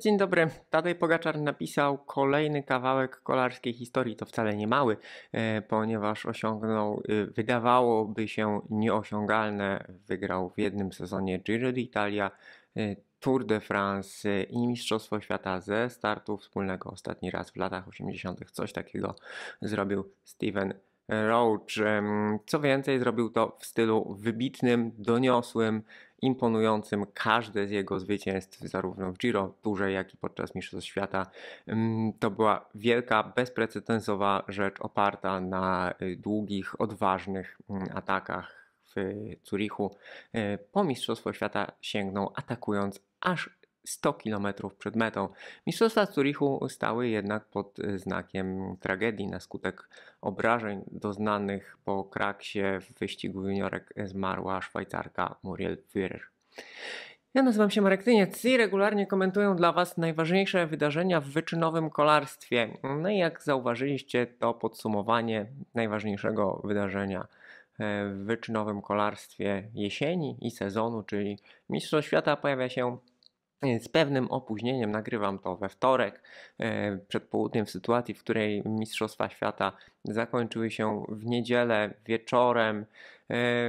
Dzień dobry. Tadej Pogaczar napisał kolejny kawałek kolarskiej historii. To wcale nie mały, e, ponieważ osiągnął, e, wydawałoby się, nieosiągalne. Wygrał w jednym sezonie Giro d'Italia, e, Tour de France i Mistrzostwo Świata ze startu wspólnego. Ostatni raz w latach 80. coś takiego zrobił Steven Roach. Co więcej, zrobił to w stylu wybitnym, doniosłym, imponującym każde z jego zwycięstw, zarówno w Giro, Turze, jak i podczas Mistrzostw Świata. Mm, to była wielka, bezprecedensowa rzecz oparta na y, długich, odważnych mm, atakach w Zurichu. Y, po Mistrzostwo Świata sięgnął atakując aż 100 km przed metą. Mistrzostwa Zurichu stały jednak pod e, znakiem tragedii na skutek obrażeń doznanych po kraksie w wyścigu juniorek zmarła Szwajcarka Muriel Führer. Ja nazywam się Marek Tyniec i regularnie komentuję dla Was najważniejsze wydarzenia w wyczynowym kolarstwie. No i jak zauważyliście, to podsumowanie najważniejszego wydarzenia e, w wyczynowym kolarstwie jesieni i sezonu, czyli Mistrzostw Świata pojawia się z pewnym opóźnieniem nagrywam to we wtorek e, przed południem, w sytuacji, w której Mistrzostwa Świata zakończyły się w niedzielę wieczorem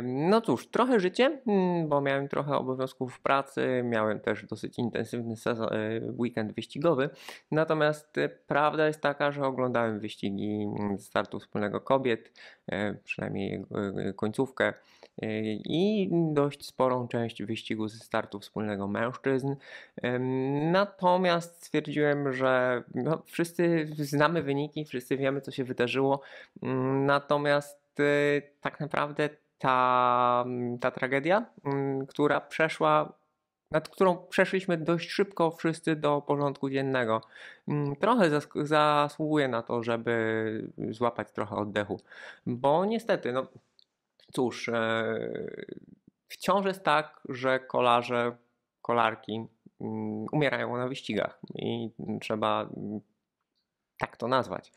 no cóż, trochę życie, mm, bo miałem trochę obowiązków w pracy, miałem też dosyć intensywny sezon, e, weekend wyścigowy. Natomiast e, prawda jest taka, że oglądałem wyścigi mm, startu wspólnego kobiet, e, przynajmniej końcówkę i dość sporą część wyścigu ze startu wspólnego mężczyzn. Natomiast stwierdziłem, że no, wszyscy znamy wyniki, wszyscy wiemy co się wydarzyło. Mm, natomiast tak naprawdę ta, mm, ta tragedia, mm, która przeszła, nad którą przeszliśmy dość szybko wszyscy do porządku dziennego. Mm, trochę zasługuje na to, żeby złapać trochę oddechu, bo niestety, no cóż, e, wciąż jest tak, że kolarze, kolarki umierają na wyścigach i trzeba tak to nazwać.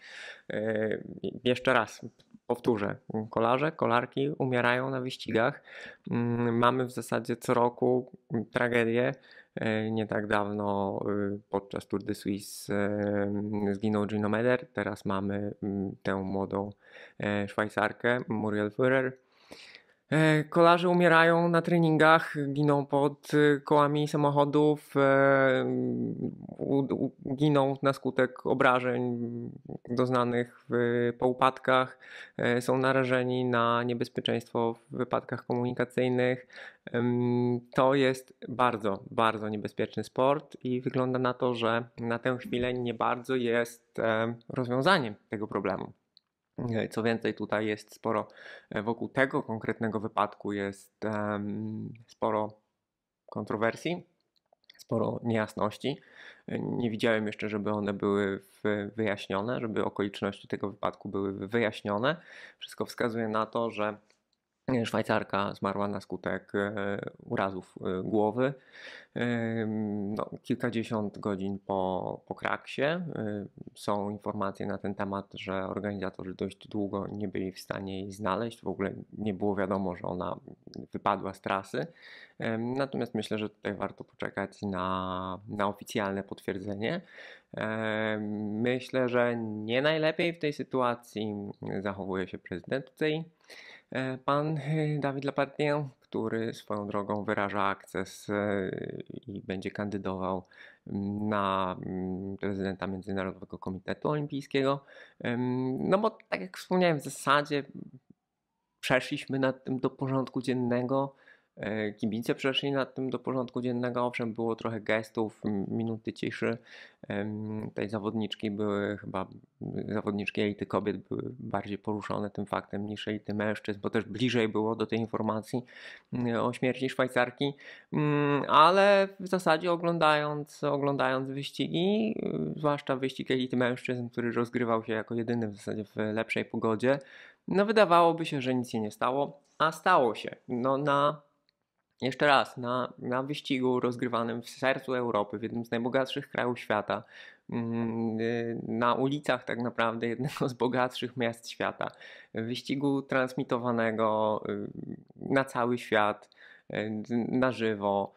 Yy, jeszcze raz powtórzę, kolarze, kolarki umierają na wyścigach. Mm, mamy w zasadzie co roku tragedię. Yy, nie tak dawno yy, podczas Tour de Suisse zginął Gino Meder. Teraz mamy mm, tę młodą Szwajcarkę, Muriel Führer. E, kolarze umierają na treningach, giną pod e, kołami samochodów, e, giną na skutek obrażeń doznanych po upadkach, są narażeni na niebezpieczeństwo w wypadkach komunikacyjnych. To jest bardzo, bardzo niebezpieczny sport i wygląda na to, że na tę chwilę nie bardzo jest rozwiązaniem tego problemu. Co więcej, tutaj jest sporo, e, wokół tego konkretnego wypadku jest sporo kontrowersji, sporo niejasności. E, nie widziałem jeszcze, żeby one były wyjaśnione, żeby okoliczności tego wypadku były wyjaśnione. Wszystko wskazuje na to, że Szwajcarka zmarła na skutek e, urazów e, głowy. No, kilkadziesiąt godzin po, po kraksie e, są informacje na ten temat, że organizatorzy dość długo nie byli w stanie jej znaleźć. W ogóle nie było wiadomo, że ona wypadła z trasy. Natomiast myślę, że tutaj warto poczekać na, na oficjalne potwierdzenie. Myślę, że nie najlepiej w tej sytuacji zachowuje się prezydent tutaj. E, pan e, Dawid Lapartien, który swoją drogą wyraża akces e, i będzie kandydował mm, na mm, prezydenta Międzynarodowego Komitetu Olimpijskiego. No bo tak jak wspomniałem, w zasadzie przeszliśmy nad tym do porządku dziennego. E, kibice przeszli nad tym do porządku dziennego. Owszem, było trochę gestów, minuty ciszy. Tej zawodniczki były chyba, zawodniczki elity kobiet były bardziej poruszone tym faktem niż elity mężczyzn, bo też bliżej było do tej informacji o śmierci Szwajcarki. Ale w zasadzie oglądając, oglądając wyścigi, y, zwłaszcza wyścig elity mężczyzn, który rozgrywał się jako jedyny w zasadzie w lepszej pogodzie, no wydawałoby się, że nic się nie stało, a stało się. No na jeszcze raz, na, na wyścigu rozgrywanym w sercu Europy, w jednym z najbogatszych krajów świata, mm, y, na ulicach tak naprawdę jednego z bogatszych miast świata, wyścigu transmitowanego y, na cały świat, y, na żywo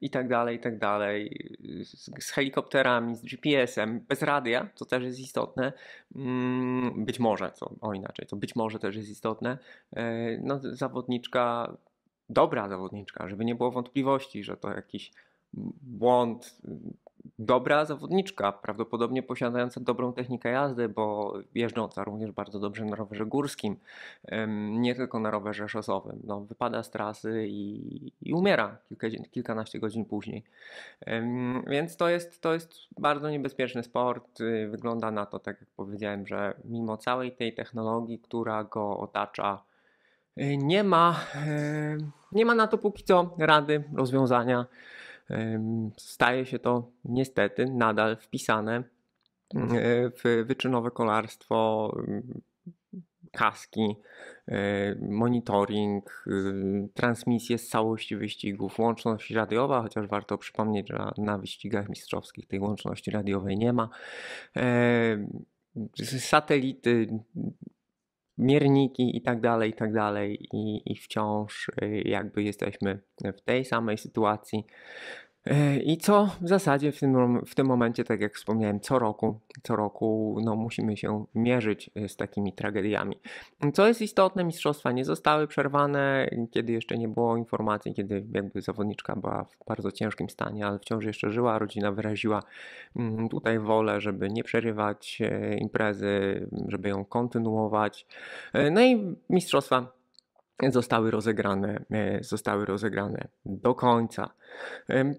i tak dalej, i tak dalej, z, z helikopterami, z GPS-em, bez radia, co też jest istotne, mm, być może, co, o inaczej, to być może też jest istotne, no, zawodniczka dobra zawodniczka, żeby nie było wątpliwości, że to jakiś błąd. Dobra zawodniczka, prawdopodobnie posiadająca dobrą technikę jazdy, bo jeżdżąca również bardzo dobrze na rowerze górskim, nie tylko na rowerze szosowym. No, wypada z trasy i, i umiera kilka, kilkanaście godzin później. Więc to jest, to jest bardzo niebezpieczny sport. Y, wygląda na to, tak jak powiedziałem, że mimo całej tej technologii, która go otacza, E, nie ma, e, nie ma na to póki co rady, rozwiązania. E, staje się to niestety nadal wpisane mm, w wyczynowe kolarstwo, mm, kaski, monitoring, y, transmisje z całości wyścigów, łączność radiowa, chociaż warto przypomnieć, że na wyścigach mistrzowskich tej łączności radiowej nie ma. Satelity, mierniki i tak dalej, i tak dalej, i, i wciąż y, jakby jesteśmy w tej samej sytuacji. E, I co w zasadzie w tym, w tym momencie, tak jak wspomniałem, co roku, co roku no, musimy się mierzyć e, z takimi tragediami. Co jest istotne, mistrzostwa nie zostały przerwane, kiedy jeszcze nie było informacji, kiedy jakby zawodniczka była w bardzo ciężkim stanie, ale wciąż jeszcze żyła, rodzina wyraziła mm, tutaj wolę, żeby nie przerywać e, imprezy, żeby ją kontynuować. No i mistrzostwa zostały rozegrane, e, zostały rozegrane do końca.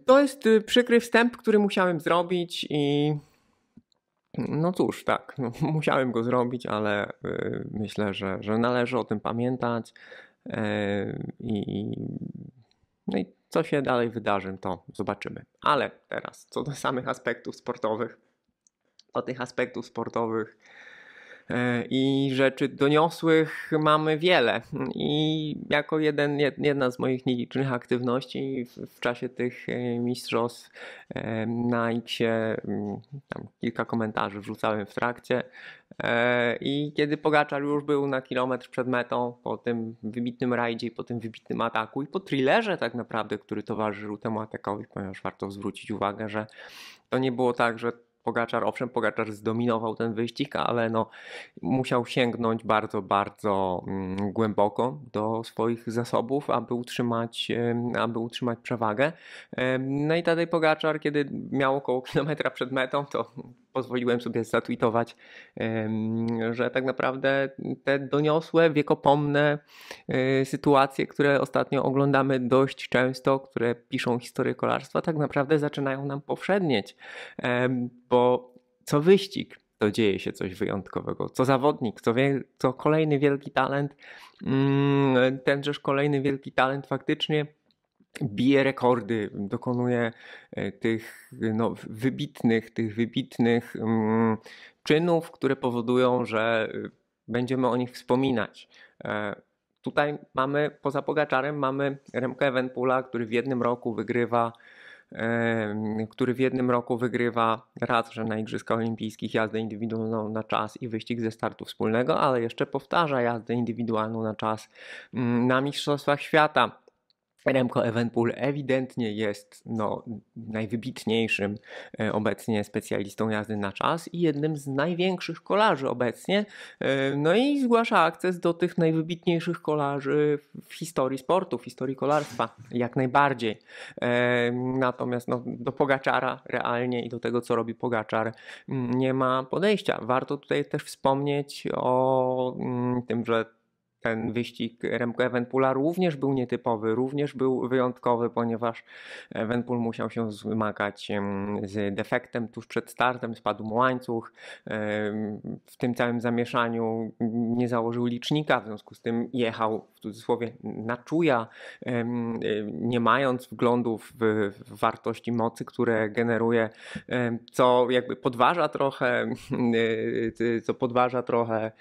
To jest y, przykry wstęp, który musiałem zrobić i no cóż, tak, no, musiałem go zrobić, ale y, myślę, że, że należy o tym pamiętać e, i, no i co się dalej wydarzy, to zobaczymy. Ale teraz, co do samych aspektów sportowych, o tych aspektów sportowych E, i rzeczy doniosłych mamy wiele. I jako jeden, jedna z moich nielicznych aktywności w, w czasie tych e, mistrzostw e, na Xie mm, tam kilka komentarzy wrzucałem w trakcie. I kiedy Pogaczar już był na kilometr przed metą, po tym wybitnym rajdzie, po tym wybitnym ataku i po thrillerze tak naprawdę, który towarzyszył temu atakowi, ponieważ warto zwrócić uwagę, że to nie było tak, że Pogaczar, owszem, Pogaczar zdominował ten wyścig, ale no, musiał sięgnąć bardzo, bardzo mm, głęboko do swoich zasobów, aby utrzymać, aby utrzymać przewagę. no i tutaj Pogaczar, kiedy miał około kilometra przed metą, to pozwoliłem sobie zatweetować, że tak naprawdę te doniosłe, wiekopomne y, sytuacje, które ostatnio oglądamy dość często, które piszą historię kolarstwa, tak naprawdę zaczynają nam powszednieć, bo co wyścig, to dzieje się coś wyjątkowego. Co zawodnik, co, co kolejny wielki talent, mm, tenżeż kolejny wielki talent faktycznie bije rekordy, dokonuje e, tych no, wybitnych, tych wybitnych mm, czynów, które powodują, że y, będziemy o nich wspominać. E, tutaj mamy, poza Pogaczarem, mamy Remka Evenpula, który w jednym roku wygrywa e, który w jednym roku wygrywa raz, że na Igrzyskach Olimpijskich jazdę indywidualną na czas i wyścig ze startu wspólnego, ale jeszcze powtarza jazdę indywidualną na czas mm, na Mistrzostwach Świata. Remco Evenpool ewidentnie jest no, najwybitniejszym e, obecnie specjalistą jazdy na czas i jednym z największych kolarzy obecnie. E, no i zgłasza akces do tych najwybitniejszych kolarzy w historii sportu, w historii kolarstwa, jak najbardziej. E, natomiast no, do Pogaczara realnie i do tego, co robi Pogaczar, mm, nie ma podejścia. Warto tutaj też wspomnieć o mm, tym, że ten wyścig Remco Evenpula również był nietypowy, również był wyjątkowy, ponieważ Evenpool musiał się zmagać z defektem tuż przed startem, spadł mu łańcuch, w tym całym zamieszaniu nie założył licznika, w związku z tym jechał w cudzysłowie na czuja, nie mając wglądów w wartości mocy, które generuje, co jakby podważa trochę, e, e, co podważa trochę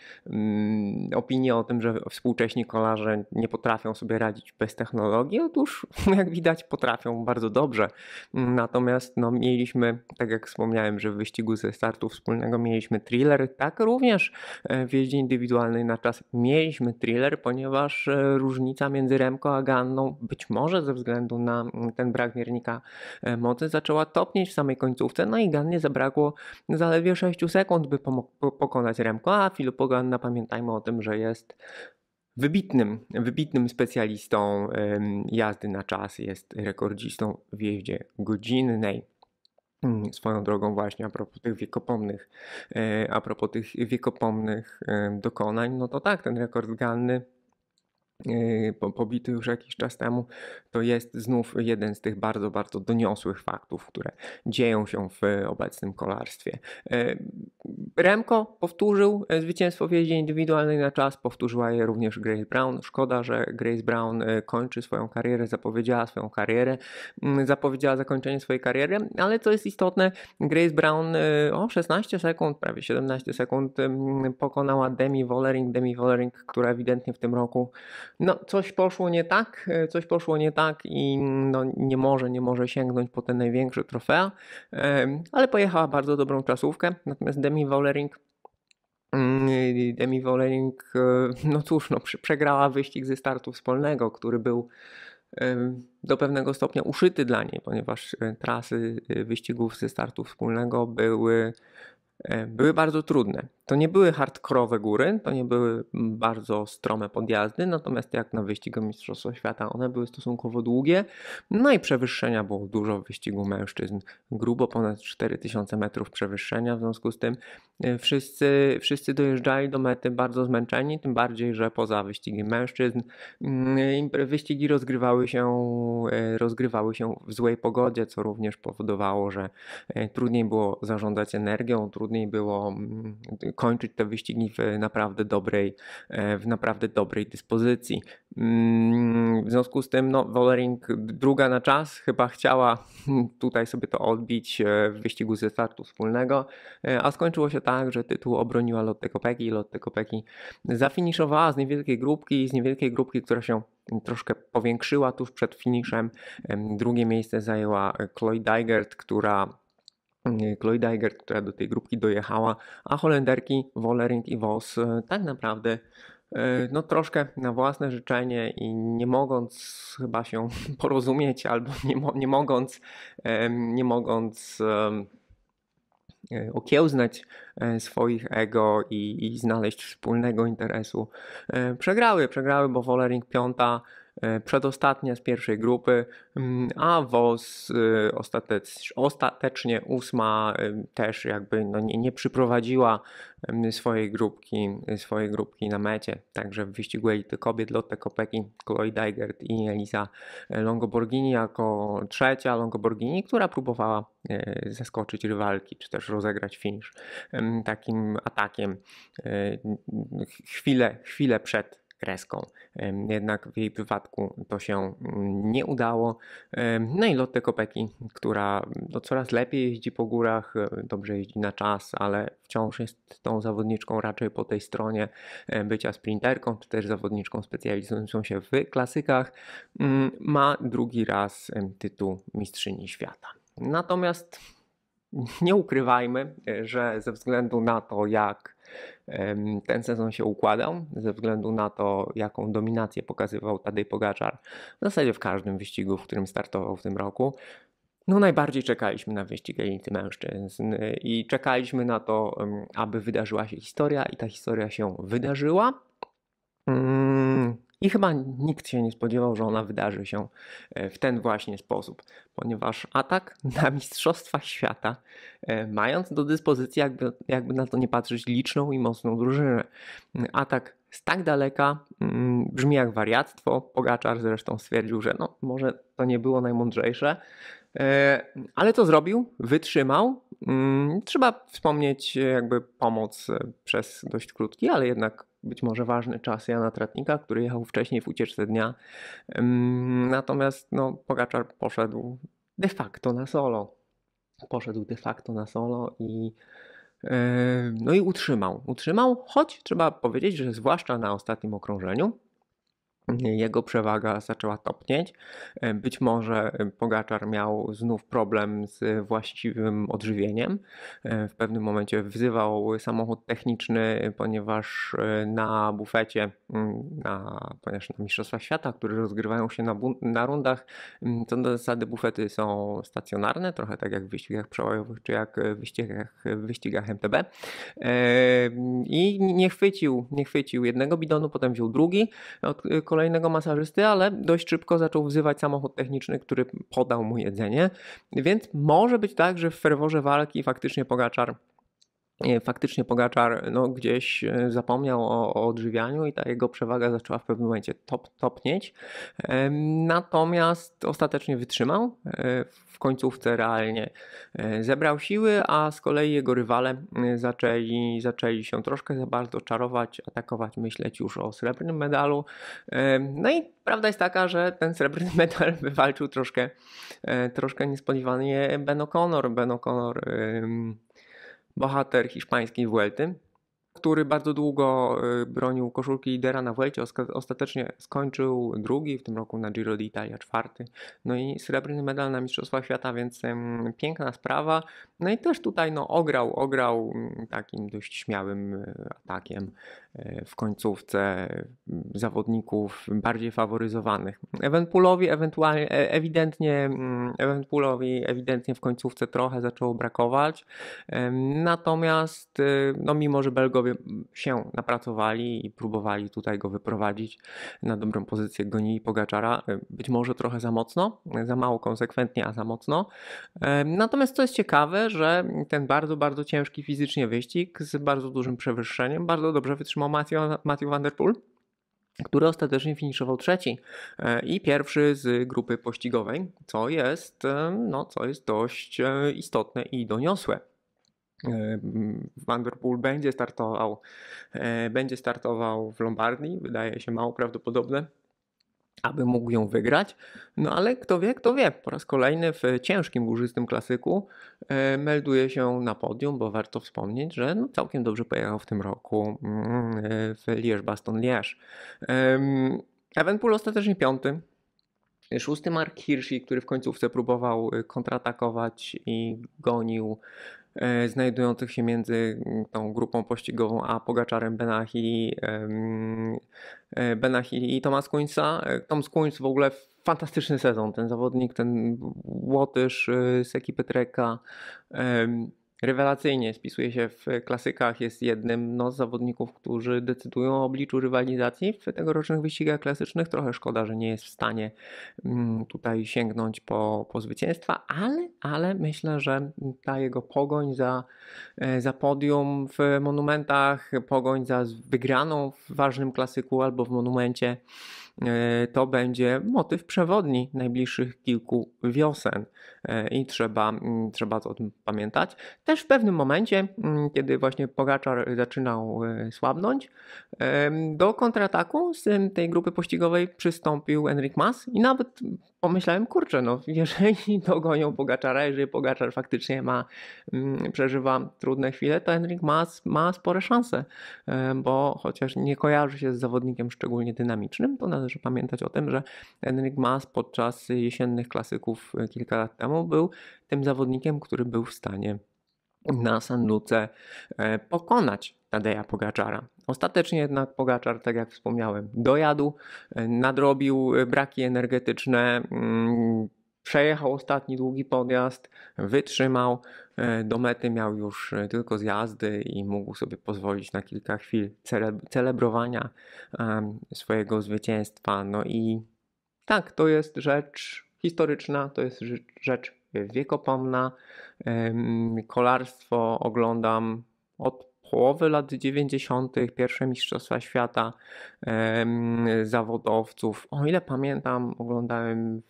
opinię o tym, że współcześni kolarze nie potrafią sobie radzić bez technologii? Otóż, jak widać, potrafią bardzo dobrze. Natomiast no, mieliśmy, tak jak wspomniałem, że w wyścigu ze startu wspólnego mieliśmy thriller, tak również e, w jeździe indywidualnej na czas mieliśmy thriller, ponieważ e, różnica między Remko a Ganną, być może ze względu na ten brak miernika e, mocy, zaczęła topnieć w samej końcówce, no i Gannie zabrakło zaledwie 6 sekund, by pokonać Remko, a Filippo Ganna, pamiętajmy o tym, że jest Wybitnym, wybitnym specjalistą jazdy na czas jest rekordzistą w jeździe godzinnej. Mm, swoją drogą właśnie a propos tych wiekopomnych, e, a propos tych wiekopomnych dokonań, no to tak, ten rekord Ganny Y, pobity już jakiś czas temu, to jest znów jeden z tych bardzo, bardzo doniosłych faktów, które dzieją się w obecnym kolarstwie. Y, Remko powtórzył y, zwycięstwo w jeździe indywidualnej na czas, powtórzyła je również Grace Brown. Szkoda, że Grace Brown kończy swoją karierę, zapowiedziała swoją karierę, mm, zapowiedziała zakończenie swojej kariery, ale co jest istotne, Grace Brown o 16 sekund, prawie 17 sekund pokonała Demi Wollering, Demi Wollering, która ewidentnie w tym roku no coś poszło nie tak, e, coś poszło nie tak i mm, no, nie może, nie może sięgnąć po te największe trofea, ale pojechała bardzo dobrą czasówkę, natomiast Demi Wollering mm, Demi Wollering, e, no cóż, no, przegrała wyścig ze startu wspólnego, który był do pewnego stopnia uszyty dla niej, ponieważ e, trasy wyścigów ze startu wspólnego były E, były bardzo trudne. To nie były hardkorowe góry, to nie były bardzo strome podjazdy, natomiast jak na wyścigu Mistrzostwa Świata one były stosunkowo długie, no i przewyższenia było dużo w wyścigu mężczyzn, grubo ponad 4000 metrów przewyższenia, w związku z tym e, wszyscy, wszyscy dojeżdżali do mety bardzo zmęczeni, tym bardziej, że poza wyścigiem mężczyzn mm, wyścigi rozgrywały się, e, rozgrywały się w złej pogodzie, co również powodowało, że trudniej było zarządzać energią, trudniej trudniej było mm, kończyć te wyścigi w naprawdę dobrej, e, w naprawdę dobrej dyspozycji. Mm, w związku z tym, no, Wollering druga na czas chyba chciała hmm, tutaj sobie to odbić e, w wyścigu ze startu wspólnego, e, a skończyło się tak, że tytuł obroniła Lotte Kopeki. Lotte Kopeki zafiniszowała z niewielkiej grupki, z niewielkiej grupki, która się troszkę powiększyła tuż przed finiszem. Drugie miejsce zajęła Chloe Dygert, która Y, Chloe Dygert, która do tej grupki dojechała, a Holenderki Wollering i Vos y, tak naprawdę y, no troszkę na własne życzenie i nie mogąc chyba się porozumieć albo nie, mo nie mogąc, nie mogąc okiełznać e, swoich ego i, i, znaleźć wspólnego interesu. E, przegrały, przegrały, bo Wollering piąta, E, przedostatnia z pierwszej grupy, mm, a WOS y, ostatecznie ósma y, też jakby no nie, nie przyprowadziła swojej grupki, y, swojej grupki na mecie. Także w wyścigu elity kobiet Lotte Kopeki, Chloe Dygert i Elisa Longoborgini jako trzecia Longoborgini, która próbowała zaskoczyć rywalki, czy też rozegrać finisz takim atakiem chwilę, chwilę przed kreską. Jednak w jej przypadku to się mm, nie udało. No i Lotte Kopeki, która mm, no coraz lepiej jeździ po górach, e, dobrze jeździ na czas, ale wciąż jest tą zawodniczką raczej po tej stronie e, bycia sprinterką, czy też zawodniczką specjalizującą się w klasykach, mm, ma drugi raz tytuł Mistrzyni Świata. Natomiast nie ukrywajmy, e, że ze względu na to, jak ten sezon się układał ze względu na to, jaką dominację pokazywał Tadej Pogaczar w zasadzie w każdym wyścigu, w którym startował w tym roku. No najbardziej czekaliśmy na wyścig elity mężczyzn y, i czekaliśmy na to, aby wydarzyła się historia i ta historia się wydarzyła. Mm, i chyba nikt się nie spodziewał, że ona wydarzy się e, w ten właśnie sposób, ponieważ atak na Mistrzostwa Świata, e, mając do dyspozycji, jakby, jakby na to nie patrzeć, liczną i mocną drużynę, atak z tak daleka mm, brzmi jak wariactwo. Pogaczar zresztą stwierdził, że no, może to nie było najmądrzejsze, E, ale to zrobił, wytrzymał. Mm, trzeba wspomnieć e, jakby pomoc e, przez dość krótki, ale jednak być może ważny czas Jana Tratnika, który jechał wcześniej w ucieczce dnia. Mm, natomiast no, Pogaczar poszedł de facto na solo. Poszedł de facto na solo i no i utrzymał. Utrzymał, choć trzeba powiedzieć, że zwłaszcza na ostatnim okrążeniu jego przewaga zaczęła topnieć. E, być może e, Pogaczar miał znów problem z właściwym odżywieniem. E, w pewnym momencie wzywał samochód techniczny, ponieważ na bufecie, mm, na, ponieważ na Mistrzostwach Świata, które rozgrywają się na, na rundach, mm, co do zasady bufety są stacjonarne, trochę tak jak w wyścigach przełajowych, czy jak w wyścigach, w wyścigach MTB. I nie chwycił, nie chwycił jednego bidonu, potem wziął drugi, od kolejnego masażysty, ale dość szybko zaczął wzywać samochód techniczny, który podał mu jedzenie. Więc może być tak, że w ferworze walki faktycznie Pogaczar E, faktycznie Pogaczar no, gdzieś e, zapomniał o, o, odżywianiu i ta jego przewaga zaczęła w pewnym momencie top, topnieć. Natomiast ostatecznie wytrzymał. E, w końcówce realnie zebrał siły, a z kolei jego rywale zaczęli, zaczęli się troszkę za bardzo czarować, atakować, myśleć już o srebrnym medalu. No i prawda jest taka, że ten srebrny medal wywalczył troszkę, troszkę niespodziewanie Ben O'Connor. Ben O'Connor bohater hiszpańskiej Vuelty, który bardzo długo y, bronił koszulki lidera na Vuelcie, ostatecznie skończył drugi, w tym roku na Giro d'Italia czwarty, no i srebrny medal na Mistrzostwach Świata, więc piękna sprawa. No i też tutaj no, ograł, ograł takim dość śmiałym y, atakiem w końcówce zawodników bardziej faworyzowanych. Ewentualowi ewentualnie, e, ewidentnie, Ewentualowi ewidentnie w końcówce trochę zaczęło brakować. Natomiast, y, no mimo, że Belgowie się napracowali i próbowali tutaj go wyprowadzić na dobrą pozycję, gonili Pogaczara, y, być może trochę za mocno, za mało konsekwentnie, a za mocno. Natomiast co jest ciekawe, że ten bardzo, bardzo ciężki fizycznie wyścig z bardzo dużym przewyższeniem bardzo dobrze wytrzymał ma Matthew, Matthew Van Der Poel, który ostatecznie finiszował trzeci e, i pierwszy z grupy pościgowej, co jest, e, no, co jest dość e, istotne i doniosłe. Vanderpool będzie startował, będzie startował w Lombardii, wydaje się mało prawdopodobne, aby mógł ją wygrać. No ale kto wie, kto wie. Po raz kolejny w ciężkim, górzystym klasyku e, melduje się na podium, bo warto wspomnieć, że no całkiem dobrze pojechał w tym roku mm, w Liège-Baston-Liège. Evenpool ostatecznie piąty, Szósty Mark Hirschi, który w końcówce próbował e, kontratakować i gonił E, znajdujących się między mm, tą grupą pościgową a Pogaczarem Benachi, e, Benachili i Tomas Kuńca. E, Tomas Kuńc w ogóle fantastyczny sezon. Ten zawodnik, ten Łotysz z ekipy Treka rewelacyjnie spisuje się w klasykach, jest jednym no, z zawodników, którzy decydują o obliczu rywalizacji w tegorocznych wyścigach klasycznych. Trochę szkoda, że nie jest w stanie mm, tutaj sięgnąć po, po zwycięstwa, ale, ale myślę, że ta jego pogoń za, e, za podium w monumentach, pogoń za wygraną w ważnym klasyku albo w monumencie E, to będzie motyw przewodni najbliższych kilku wiosen e, i trzeba, mm, trzeba o tym pamiętać. Też w pewnym momencie, mm, kiedy właśnie Pogaczar zaczynał e, słabnąć, do kontrataku z tej grupy pościgowej przystąpił Enric Mas i nawet pomyślałem, kurczę, no jeżeli dogonią Pogaczara, jeżeli Pogaczar faktycznie ma, mm, przeżywa trudne chwile, to Henrik ma, ma spore szanse, bo chociaż nie kojarzy się z zawodnikiem szczególnie dynamicznym, to należy pamiętać o tym, że Henrik Mas podczas jesiennych klasyków e, kilka lat temu był tym zawodnikiem, który był w stanie na Sanduce e, pokonać Tadeja Pogaczara. Ostatecznie jednak Pogaczar, tak jak wspomniałem, dojadł, nadrobił e, braki energetyczne, mm, przejechał ostatni długi podjazd, wytrzymał, e, do mety miał już e, tylko zjazdy i mógł sobie pozwolić na kilka chwil celebrowania swojego zwycięstwa. No i tak, to jest rzecz historyczna, to jest rzecz wiekopomna. Kolarstwo oglądam od połowy lat 90., pierwsze Mistrzostwa Świata zawodowców. O ile pamiętam, oglądałem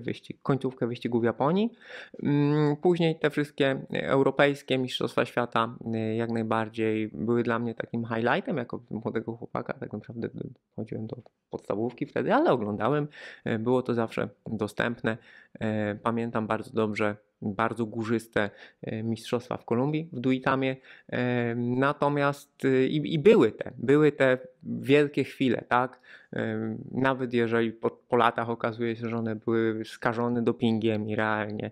wyścig, końcówkę wyścigu w Japonii. Mm, później te wszystkie europejskie Mistrzostwa Świata y, jak najbardziej były dla mnie takim highlightem jako młodego chłopaka. Tak naprawdę chodziłem do podstawówki wtedy, ale oglądałem. Y, było to zawsze dostępne. E, pamiętam bardzo dobrze bardzo górzyste e, mistrzostwa w Kolumbii, w Duitamie. E, natomiast i, i, były te, były te wielkie chwile, tak? Nawet jeżeli po, po latach okazuje się, że one były skażone dopingiem i realnie.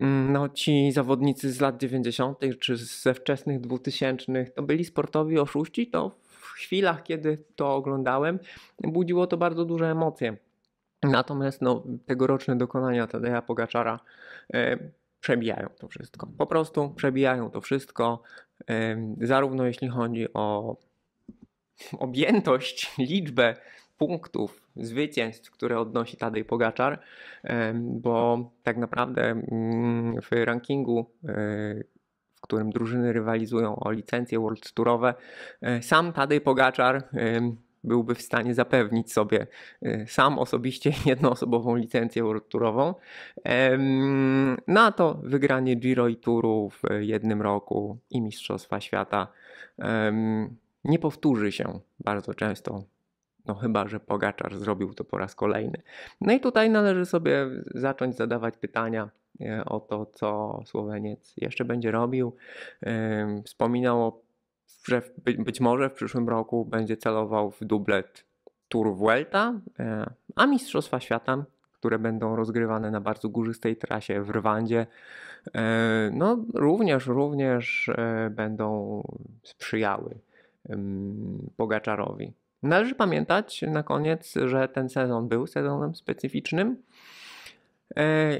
Mm, no, ci zawodnicy z lat 90. czy ze wczesnych 2000 to byli sportowi oszuści, to w chwilach, kiedy to oglądałem, budziło to bardzo duże emocje. Natomiast no, tegoroczne dokonania Tadeja Pogaczara e, przebijają to wszystko. Po prostu przebijają to wszystko, e, zarówno jeśli chodzi o objętość, liczbę punktów, zwycięstw, które odnosi Tadej Pogaczar, e, bo tak naprawdę mm, w rankingu, w którym drużyny rywalizują o licencje World Tourowe, sam Tadej Pogaczar byłby w stanie zapewnić sobie y, sam osobiście jednoosobową licencję turową. Na no to wygranie Giro i Touru w jednym roku i Mistrzostwa Świata nie powtórzy się bardzo często. No chyba, że Pogaczar zrobił to po raz kolejny. No i tutaj należy sobie zacząć zadawać pytania y, o to, co Słoweniec jeszcze będzie robił. Wspominał o że być może w przyszłym roku będzie celował w dublet Tour Vuelta, e, a Mistrzostwa Świata, które będą rozgrywane na bardzo górzystej trasie w Rwandzie, e, no również, również e, będą sprzyjały Pogaczarowi. Należy pamiętać na koniec, że ten sezon był sezonem specyficznym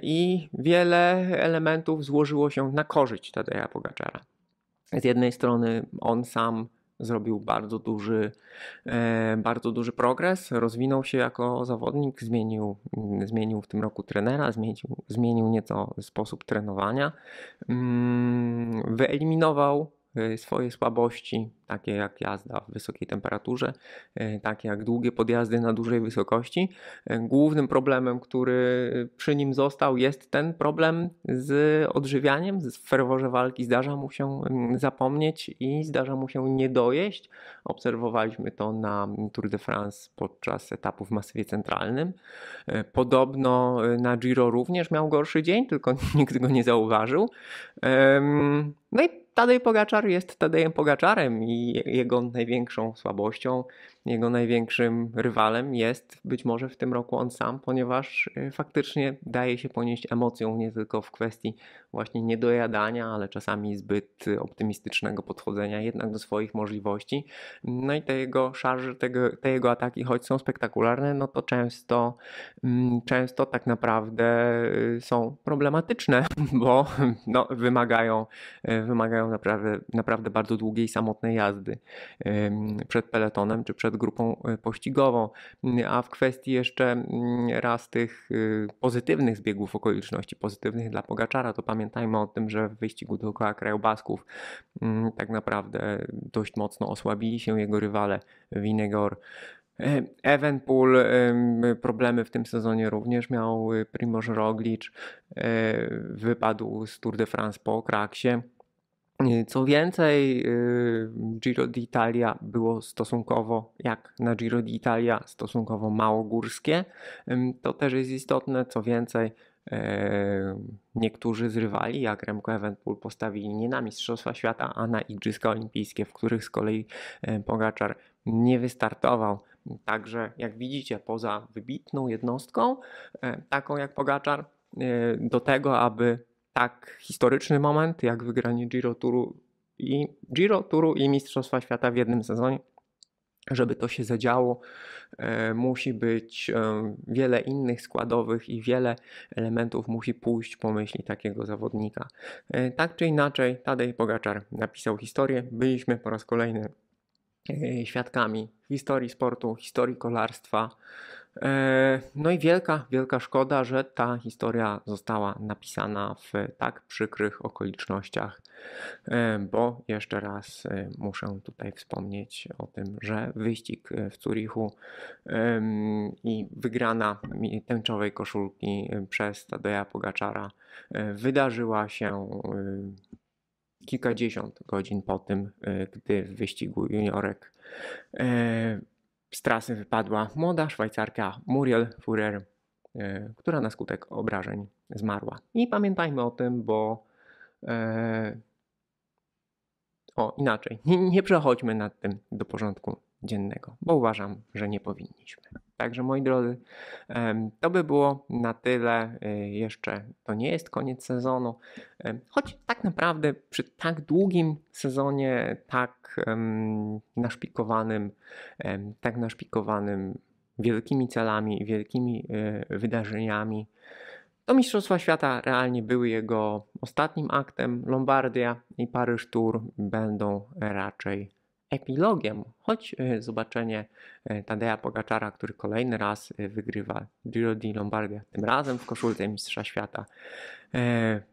i wiele elementów złożyło się na korzyść Tadeja Pogaczara z jednej strony on sam zrobił bardzo duży, e, bardzo duży progres, rozwinął się jako zawodnik, zmienił, mm, zmienił w tym roku trenera, zmienił, zmienił nieco sposób trenowania, mm, wyeliminował Y, swoje słabości, takie jak jazda w wysokiej temperaturze, y, takie jak długie podjazdy na dużej wysokości. Y, głównym problemem, który przy nim został, jest ten problem z odżywianiem. W ferworze walki zdarza mu się mm, zapomnieć i zdarza mu się nie dojeść. Obserwowaliśmy to na mm, Tour de France podczas etapu w masywie centralnym. Podobno na Giro również miał gorszy dzień, tylko nikt go nie zauważył. No i Tadej Pogaczar jest Tadejem Pogaczarem i jego największą słabością jego największym rywalem jest być może w tym roku on sam, ponieważ y, faktycznie daje się ponieść emocją nie tylko w kwestii właśnie niedojadania, ale czasami zbyt optymistycznego podchodzenia jednak do swoich możliwości. No i te jego szarże, tego, te jego ataki, choć są spektakularne, no to często, mm, często tak naprawdę y, są problematyczne, bo no, wymagają, y, wymagają naprawdę, naprawdę bardzo długiej, samotnej jazdy przed peletonem czy przed przed grupą e, pościgową. Mm, a w kwestii jeszcze mm, raz tych y, pozytywnych zbiegów okoliczności, pozytywnych dla Pogaczara, to pamiętajmy o tym, że w wyścigu dookoła Krajobasków mm, tak naprawdę dość mocno osłabili się jego rywale Winegor. E, Evenpool, problemy w tym sezonie również miał y, Primoz Roglic, e, wypadł z Tour de France po kraksie. Y, co więcej, y, Giro d'Italia było stosunkowo, jak na Giro d'Italia, stosunkowo mało górskie. To też jest istotne. Co więcej, y, niektórzy z rywali, jak Remco Evenpool, postawili nie na Mistrzostwa Świata, a na Igrzyska Olimpijskie, w których z kolei Pogaczar nie wystartował. Także, jak widzicie, poza wybitną jednostką, taką jak Pogaczar, do tego, aby tak historyczny moment jak wygranie Giro Touru i Giro Touru i Mistrzostwa Świata w jednym sezonie. Żeby to się zadziało, e, musi być e, wiele innych składowych i wiele elementów musi pójść po myśli takiego zawodnika. E, tak czy inaczej, Tadej Pogaczar napisał historię. Byliśmy po raz kolejny e, świadkami historii sportu, historii kolarstwa, E, no i wielka, wielka szkoda, że ta historia została napisana w tak przykrych okolicznościach, e, bo jeszcze raz e, muszę tutaj wspomnieć o tym, że wyścig w Zurichu i wygrana tęczowej koszulki przez Tadeja Pogaczara wydarzyła się kilkadziesiąt godzin po tym, gdy w wyścigu juniorek z trasy wypadła młoda Szwajcarka Muriel Furer, e, która na skutek obrażeń zmarła. I pamiętajmy o tym, bo e, o, inaczej, nie, nie przechodźmy nad tym do porządku dziennego, bo uważam, że nie powinniśmy. Także moi drodzy, to by było na tyle. Y, jeszcze to nie jest koniec sezonu, choć tak naprawdę przy tak długim sezonie, tak naszpikowanym, tak naszpikowanym wielkimi celami, wielkimi y, wydarzeniami, to Mistrzostwa Świata realnie były jego ostatnim aktem. Lombardia i Paryż Tour będą raczej epilogiem, choć e, zobaczenie e, Tadeja Pogaczara, który kolejny raz e, wygrywa Giro di Lombardia, tym razem w koszulce Mistrza Świata,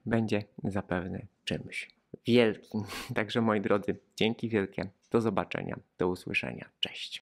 będzie zapewne czymś wielkim. Także moi drodzy, dzięki wielkie, do zobaczenia, do usłyszenia, cześć.